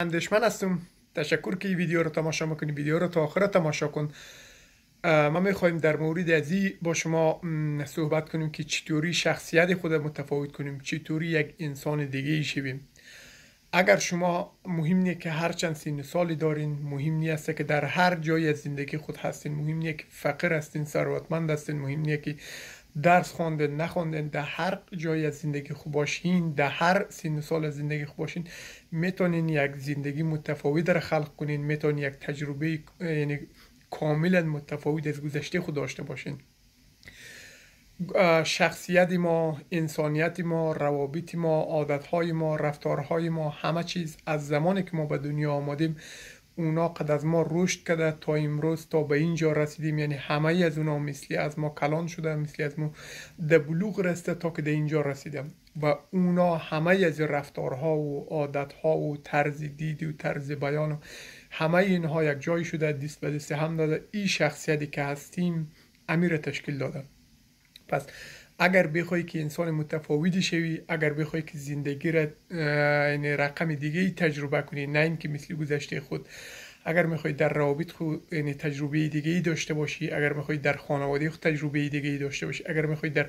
دشمن هستم تشکر که این ویدیو رو تماشا میکنی ویدیو رو تا آخر تماشا کن ما میخوایم در مورد ازی با شما صحبت کنیم که چطوری شخصیت خود متفاوت کنیم چطوری یک انسان دیگه ای شویم اگر شما مهم نیه که هر چند سین سالی دارین مهم نیست که در هر جای زندگی خود هستین مهم نیه که فقیر هستین ثروتمند هستین مهم نیه که درس خوانده نخوانده در هر جایی از زندگی خوب باشین در هر سن سال از زندگی خوب باشین میتونین یک زندگی متفاوت را خلق کنین میتونین یک تجربه یعنی کاملا متفاوت از گذشته خود داشته باشین شخصیت ما انسانیت ما روابط ما عادتهای ما رفتارهای ما همه چیز از زمانی که ما به دنیا آمدیم اونا قد از ما رشد کرده تا امروز تا به اینجا رسیدیم یعنی همه از اونا مثلی از ما کلان شده مثلی از ما ده بلوغ رسته تا که ده اینجا رسیدیم و اونا همه از رفتارها و عادتها و طرز دید و طرز بیان و همه اینها یک جای شده دست به دست هم داده این شخصیتی که هستیم امیر تشکیل داده پس اگر بخوای که انسان متفاوتی شوی اگر بخوای که زندگی را یعنی رقم دیگه ای تجربه کنی نه اینکه مثل گذشته خود اگر میخوای در روابط خو یعنی تجربه دیگه ای داشته باشی اگر میخوای در خانواده خود تجربه دیگه ای داشته باشی اگر میخوای در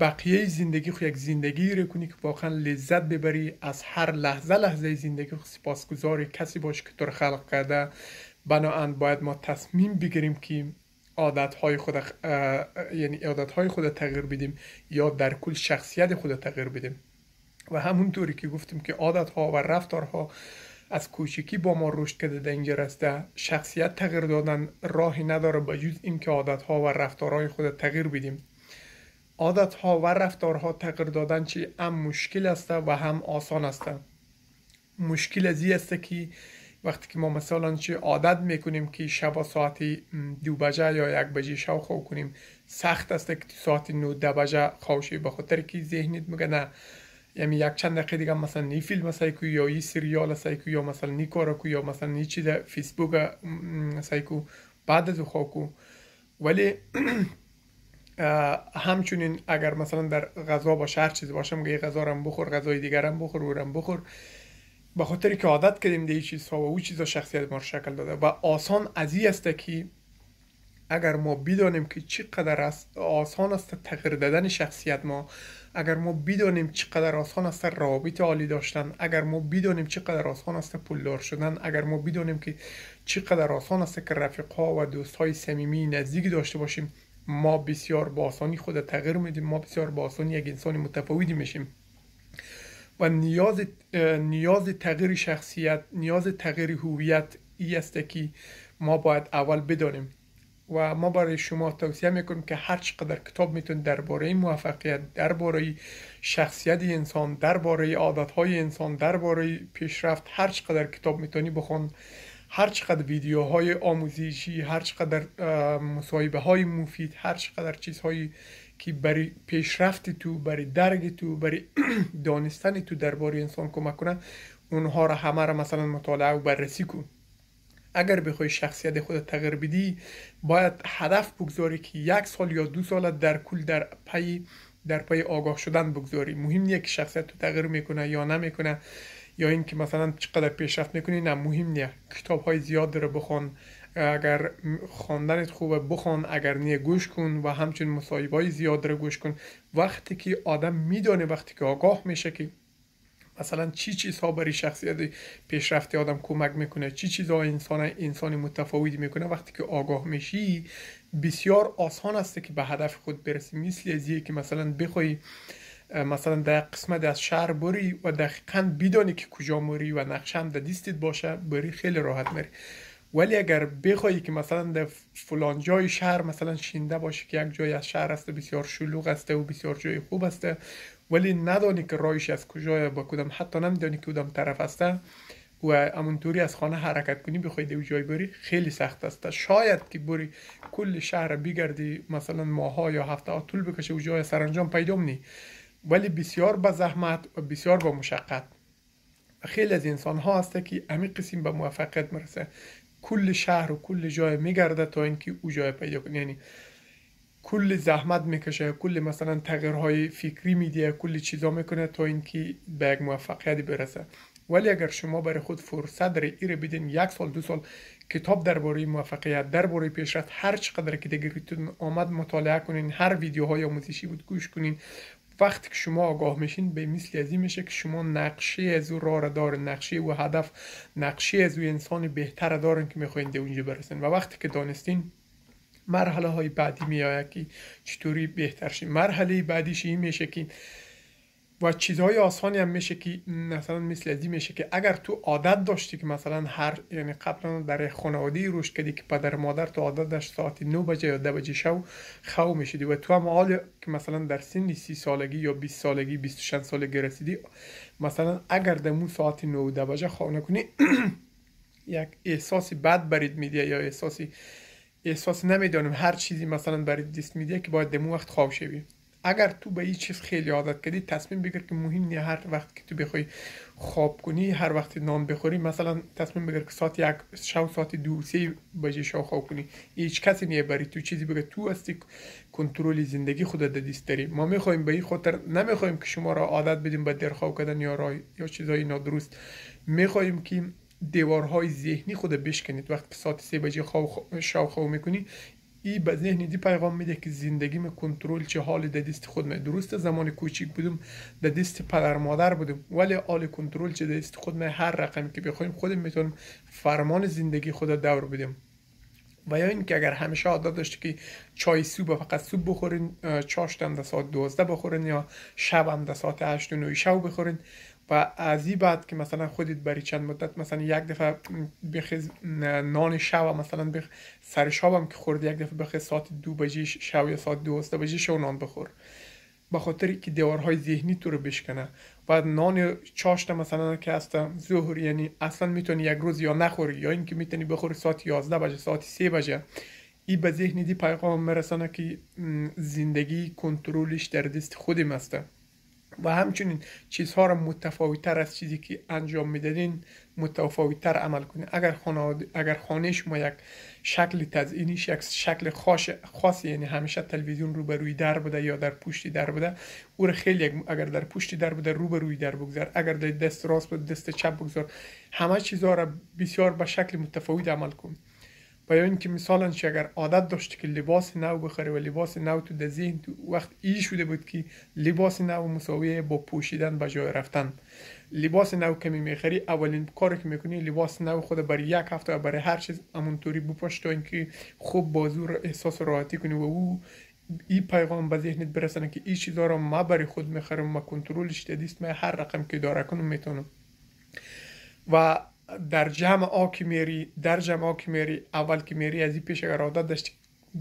بقیه زندگی خو یک زندگی رو کنی که واقعا لذت ببری از هر لحظه لحظه زندگی خو سپاسگزار کسی باش که تو خلق کرده بناهن باید ما تصمیم بگیریم که عادتهای خود یعنی خود تغییر بدیم یا در کل شخصیت خود تغییر بدیم و همونطوری که گفتیم که ها و رفتارها از کوچکی با ما رشد کرده اینجا رسته شخصیت تغییر دادن راهی نداره با جز اینکه ها و رفتارهای خود تغییر بدیم ها و رفتارها تغییر دادن چی هم مشکل است و هم آسان است مشکل از است که وقتی که ما مثلا چی عادت میکنیم که شب ساعتی دو بجه یا یک بجه شب خواب کنیم سخت است که ساعت نو ده بجه خواب به خاطر که ذهنت میگه نه یعنی یک چند دقیقه دیگه مثلا نی فیلم سایکو یا ای سریال سایکو یا مثلا نی کار کو یا مثلا نی چیز فیسبوک سایکو بعد از خواب کو ولی همچنین اگر مثلا در غذا باشه هر چیز باشه میگه غذا رو بخور غذای دیگرم بخور ورم بخور به خاطر که عادت کردیم به چیزها و او چیزها شخصیت ما شکل داده و آسان ازی است که اگر ما بدانیم که چقدر است آسان است تغییر دادن شخصیت ما اگر ما بدانیم چقدر آسان است روابط عالی داشتن اگر ما بدانیم چقدر آسان است پولدار شدن اگر ما بدانیم که چقدر آسان است که رفیق ها و دوست های صمیمی نزدیک داشته باشیم ما بسیار با آسانی خود تغییر میدیم ما بسیار با آسانی یک انسان متفاوتی میشیم و نیاز نیاز تغییر شخصیت نیاز تغییر هویت ای است که ما باید اول بدانیم و ما برای شما توصیه میکنیم که هر چقدر کتاب میتون درباره موفقیت درباره شخصیت انسان درباره عادت های انسان درباره پیشرفت هر چقدر کتاب میتونی بخون هر چقدر ویدیوهای آموزشی هر چقدر مصاحبه های مفید هر چقدر چیزهای که برای پیشرفت تو برای درگ تو برای دانستن تو درباره انسان کمک کنه اونها را همه را مثلا مطالعه و بررسی کن اگر بخوای شخصیت خود تغییر بدی باید هدف بگذاری که یک سال یا دو سال در کل در پی در پای آگاه شدن بگذاری مهم نیست که شخصیت تو تغییر میکنه یا نمیکنه یا اینکه مثلا چقدر پیشرفت میکنی نه مهم نیست. کتاب های زیاد رو بخون. اگر خواندنت خوبه بخوان اگر نیه گوش کن و همچنین مصاحبه زیاد رو گوش کن وقتی که آدم میدانه وقتی که آگاه میشه که مثلا چی چیزها برای شخصیت پیشرفتی آدم کمک میکنه چی چیزها انسان انسان متفاوتی میکنه وقتی که آگاه میشی بسیار آسان است که به هدف خود برسی مثل از که مثلا بخوای مثلا در قسمت از شهر بری و دقیقا بدانی که کجا موری و نقشه هم باشه بری خیلی راحت مری ولی اگر بخوایی که مثلا در فلان جای شهر مثلا شینده باشی که یک جای از شهر است بسیار شلوغ است و بسیار جای خوب است ولی ندانی که رایش از کجای با کدام حتی نمیدانی که کدام طرف است و همونطوری از خانه حرکت کنی بخوای دو جای بری خیلی سخت است شاید که بری کل شهر بگردی مثلا ماها یا هفته ها طول بکشه و جای سرانجام پیدا نی ولی بسیار با زحمت و بسیار با مشقت خیلی از انسان ها هسته که همین قسم به موفقیت مرسه کل شهر و کل جای میگرده تا اینکه او جای پیدا کنه یعنی کل زحمت میکشه کل مثلا تغییرهای فکری میده کل چیزا میکنه تا اینکه به یک موفقیت برسه ولی اگر شما برای خود فرصت در ایره بدین یک سال دو سال کتاب درباره موفقیت درباره پیشرفت هر چقدر که دیگه آمد مطالعه کنین هر ویدیوهای آموزشی بود گوش کنین وقتی که شما آگاه میشین به مثل از این میشه که شما نقشه از او راه دارن، نقشه و هدف نقشه از او انسان بهتر دارن که میخواین در اونجا برسن و وقتی که دانستین مرحله های بعدی میآید که چطوری بهتر شین مرحله بعدیش این میشه که و چیزهای آسانی هم میشه که مثلا مثل ازی میشه که اگر تو عادت داشتی که مثلا هر یعنی قبلا در خانواده روش کردی که پدر مادر تو عادت داشت ساعت 9 بجه یا 10 بجه شو خو میشدی و تو هم حال که مثلا در سن 30 سالگی یا 20 سالگی 26 سالگی رسیدی مثلا اگر مو ساعت 9 10 بجه خواه نکنی یک احساسی بد برید میده یا احساسی احساس نمیدانم هر چیزی مثلا برید دیست میده که باید دمو وقت خواب شوی اگر تو به این چیز خیلی عادت کردی تصمیم بگیر که مهم نیه هر وقت که تو بخوای خواب کنی هر وقت نان بخوری مثلا تصمیم بگیر که ساعت یک شب ساعت دو سه بجه شو خواب کنی هیچ کسی نیه بری تو چیزی بگه تو هستی کنترل زندگی خودت در دست داری ما میخوایم به این خاطر نمیخوایم که شما را عادت بدیم به در خواب کردن یا رای یا چیزای نادرست میخوایم که دیوارهای ذهنی خود بشکنید وقتی ساعت سه بجه خواب خواب میکنی ای به ذهن دی پیغام میده که زندگی می کنترل چه حال د دست خود درست زمان کوچیک بودم د دست پدر مادر بودم ولی حال کنترل چه دست خود می هر رقمی که بخویم خودم میتونم فرمان زندگی خود دور بدم و یا اینکه اگر همیشه عادت داشته که چای صبح فقط صبح بخورین چاشت هم در ساعت 12 بخورین یا شب هم در ساعت 8 و 9 شب بخورین و از این بعد که مثلا خودت بری چند مدت مثلا یک دفعه بخیز نان شو مثلا بخ... سر شب هم که خورد یک دفعه بخیز ساعت دو بجی شب یا ساعت دو است بجی شو نان بخور به خاطر که دیوارهای ذهنی تو رو بشکنه و نان چاشت مثلا که هست ظهر یعنی اصلا میتونی یک روز یا نخوری یا اینکه میتونی بخوری ساعت 11 بجه ساعت 3 بجه ای به ذهنی دی پیغام مرسانه که زندگی کنترلش در دست خودم هسته و همچنین چیزها را متفاوت از چیزی که انجام میدادین متفاوت تر عمل کنید اگر خانه اگر خانه شما یک شکل تزئینیش یک شکل خاص خاص یعنی همیشه تلویزیون رو به روی در بوده یا در پشتی در بوده او رو خیلی اگر در پشتی در بوده رو روی در بگذار اگر دست راست بود دست چپ بگذار همه چیزها را بسیار به شکل متفاوت عمل کن و یا اینکه مثالا اگر عادت داشتی که لباس نو بخری و لباس نو تو در ذهن تو وقت ای شده بود که لباس نو مساویه با پوشیدن به جای رفتن لباس نو کمی میخری اولین کاری که میکنی لباس نو خود برای یک هفته و برای هر چیز همونطوری بپاش تا اینکه خوب بازور احساس راحتی کنی و او ای پیغام به ذهنت برسنه که این چیزا را ما برای خود میخرم ما کنترلش دیست من هر رقم که داره کنم میتونم و در جمع آکی میری در جمع آ میری اول که میری از این پیش اگر عادت داشتی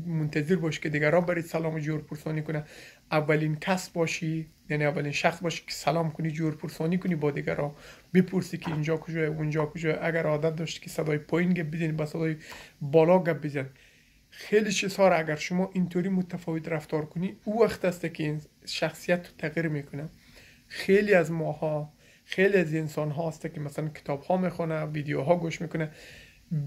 منتظر باش که را برید سلام و جور پرسانی کنه اولین کس باشی یعنی اولین شخص باشی که سلام کنی جور پرسانی کنی با دیگر را بپرسی که اینجا کجا اونجا کجا اگر عادت داشتی که صدای پایین گپ بزنی با صدای بالا گپ بزن خیلی چیزها اگر شما اینطوری متفاوت رفتار کنی او وقت است که این شخصیت تو تغییر میکنه خیلی از ماها خیلی از انسان هسته که مثلا کتاب ها میخونه ویدیو ها گوش میکنه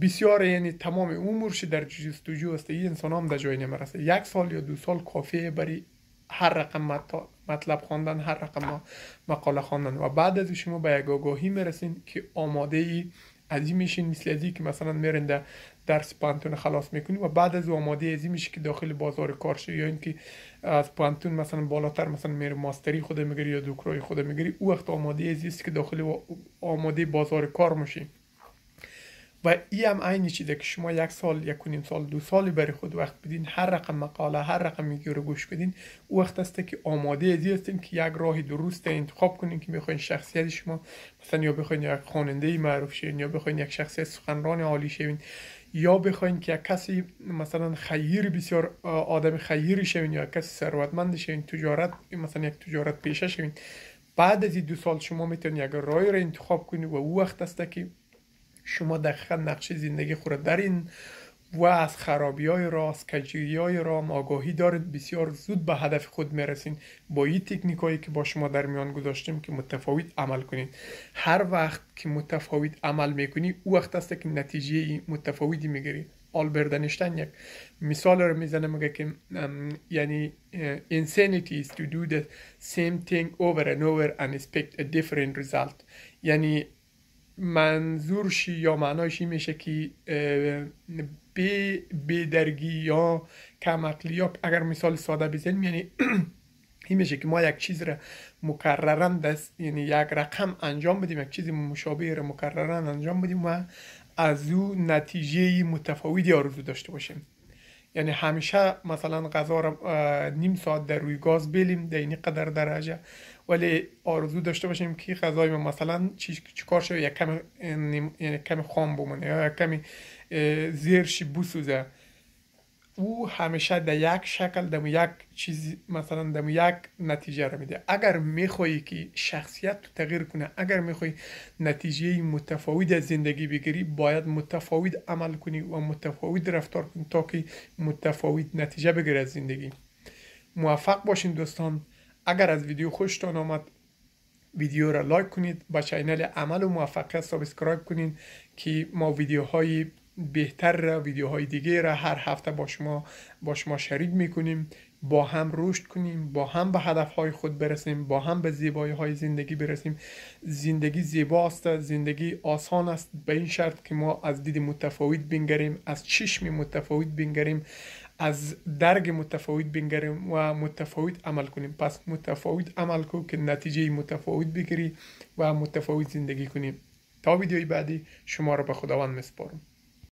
بسیار یعنی تمام عمرش در جستجو هسته این انسان هم در جای نمیرسه یک سال یا دو سال کافیه برای هر رقم مطلب خواندن هر رقم مقاله خواندن و بعد از شما به یک آگاهی میرسین که آماده ای از این میشین مثل که مثلا میرین در درس پانتون خلاص میکنیم و بعد از آماده ازی میشه که داخل بازار کار شه یا اینکه از پانتون مثلا بالاتر مثلا میره ماستری خود میگیری یا دکترای خود میگیری او وقت آماده ازی است که داخل آماده بازار کار میشی و ای هم عین چیزه که شما یک سال یک و نیم سال دو سالی برای خود وقت بدین هر رقم مقاله هر رقم ویدیو رو گوش بدین او وقت است که آماده ازی هستین که یک راه درست انتخاب کنین که میخواین شخصیت شما مثلا یا بخواین یک خواننده معروف شین یا بخواین یک شخصیت سخنران عالی شوین یا بخواین که یک کسی مثلا خیر بسیار آدم خیر شوین یا کسی ثروتمند شوین تجارت مثلا یک تجارت پیشه شوین بعد از این دو سال شما میتونید یک رای را انتخاب کنید و او وقت است که شما دقیقا نقش زندگی خود در این و از خرابی های راه از کجیه های رام آگاهی دارید بسیار زود به هدف خود میرسین با این تکنیک هایی که با شما در میان گذاشتیم که متفاوت عمل کنید هر وقت که متفاوت عمل میکنی او وقت است که نتیجه متفاوتی میگیری آلبرت بردنشتن یک مثال رو میزنه میگه که یعنی insanity is to do the same thing over and over and expect a different result یعنی منظورشی یا معنایشی میشه که بی بدرگی یا کمعقلی یا اگر مثال ساده بزنیم یعنی این میشه که ما یک چیز را مکررن دست یعنی یک رقم انجام بدیم یک چیز مشابه را مکررن انجام بدیم و از او نتیجه متفاوتی آرزو داشته باشیم یعنی همیشه مثلا غذا را نیم ساعت در روی گاز بلیم در اینی قدر درجه ولی آرزو داشته باشیم که غذای ما مثلا چی, چی کار شده یک کم, یعنی کم خام بمونه یا یک کمی زیرشی بسوزه او همیشه در یک شکل در یک چیز مثلا در یک نتیجه رو میده اگر میخوایی که شخصیت تو تغییر کنه اگر میخوای نتیجه متفاوت از زندگی بگیری باید متفاوت عمل کنی و متفاوت رفتار کنی تا که متفاوت نتیجه بگیری از زندگی موفق باشین دوستان اگر از ویدیو خوشتون آمد ویدیو را لایک کنید با چینل عمل و موفقیت سابسکرایب کنید که ما ویدیوهای بهتر را ویدیوهای دیگه را هر هفته با شما با شما شریک میکنیم با هم رشد کنیم با هم به هدفهای خود برسیم با هم به زیبایی های زندگی برسیم زندگی زیبا است زندگی آسان است به این شرط که ما از دید متفاوت بینگریم از چشم متفاوت بینگریم از درگ متفاوت بینگریم و متفاوت عمل کنیم پس متفاوت عمل کو که نتیجه متفاوت بگیری و متفاوت زندگی کنیم تا ویدیوی بعدی شما را به خداوند میسپارم